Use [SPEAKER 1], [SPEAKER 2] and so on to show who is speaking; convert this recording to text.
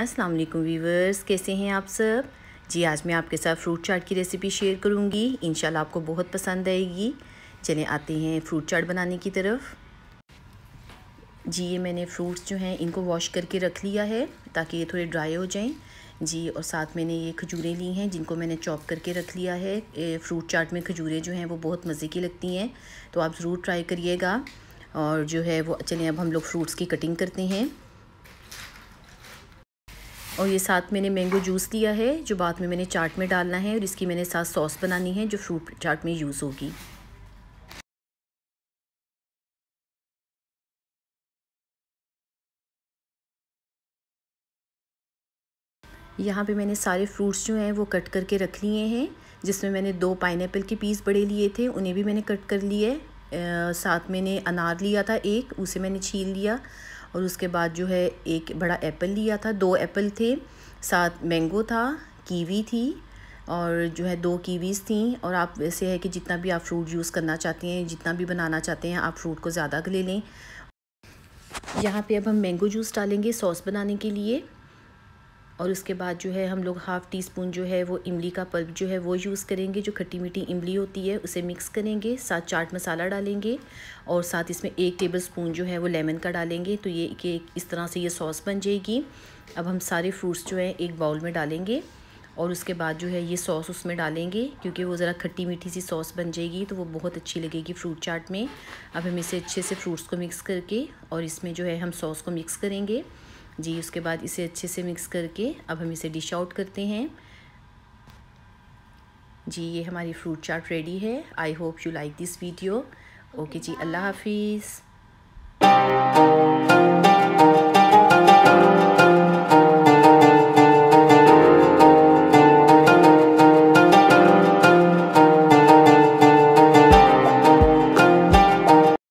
[SPEAKER 1] अस्सलाम वालेकुम कैसे हैं आप सब जी आज मैं आपके साथ फ्रूट चाट की रेसिपी शेयर करूंगी इन आपको बहुत पसंद आएगी चले आते हैं फ्रूट चाट बनाने की तरफ जी ये मैंने फ्रूट्स जो हैं इनको वॉश करके रख लिया है ताकि ये थोड़े ड्राई हो जाएं जी और साथ मैंने ये खजूरें ली हैं जिनको मैंने चॉप करके रख लिया है फ्रूट चाट में खजूरें जो हैं वो बहुत मज़े की लगती हैं तो आप ज़रूर ट्राई करिएगा और जो है वो चलें अब हम लोग फ्रूट्स की कटिंग करते हैं और ये साथ मैंने मैंगो जूस लिया है जो बाद में मैंने चाट में डालना है और इसकी मैंने साथ सॉस बनानी है जो फ्रूट चाट में यूज़ होगी यहाँ पे मैंने सारे फ्रूट्स जो हैं वो कट करके रख लिए हैं जिसमें मैंने दो पाइन के पीस बड़े लिए थे उन्हें भी मैंने कट कर लिए साथ मैंने अनार लिया था एक उसे मैंने छील लिया और उसके बाद जो है एक बड़ा एप्पल लिया था दो एप्पल थे साथ मैंगो था कीवी थी और जो है दो कीवीज़ थी और आप वैसे है कि जितना भी आप फ्रूट यूज़ करना चाहते हैं जितना भी बनाना चाहते हैं आप फ्रूट को ज़्यादा ले लें यहाँ पे अब हम मैंगो जूस डालेंगे सॉस बनाने के लिए और उसके बाद जो है हम लोग हाफ़ टी स्पून जो है वो इमली का पल्प जो है वो यूज़ करेंगे जो खट्टी मीठी इमली होती है उसे मिक्स करेंगे साथ चाट मसाला डालेंगे और साथ इसमें एक टेबल स्पून जो है वो लेमन का डालेंगे तो ये कि इस तरह से ये सॉस बन जाएगी अब हम सारे फ्रूट्स जो हैं एक बाउल में डालेंगे और उसके बाद जो है ये सॉस उसमें डालेंगे क्योंकि वो ज़रा खट्टी मीठी सी सॉस बन जाएगी तो वो बहुत अच्छी लगेगी फ्रूट चाट में अब हम इसे अच्छे से फ्रूट्स को मिक्स करके और इसमें जो है हम सॉस को मिक्स करेंगे जी उसके बाद इसे अच्छे से मिक्स करके अब हम इसे डिश आउट करते हैं जी ये हमारी फ्रूट चाट रेडी है I hope you like this video okay जी अल्लाह हाफिज़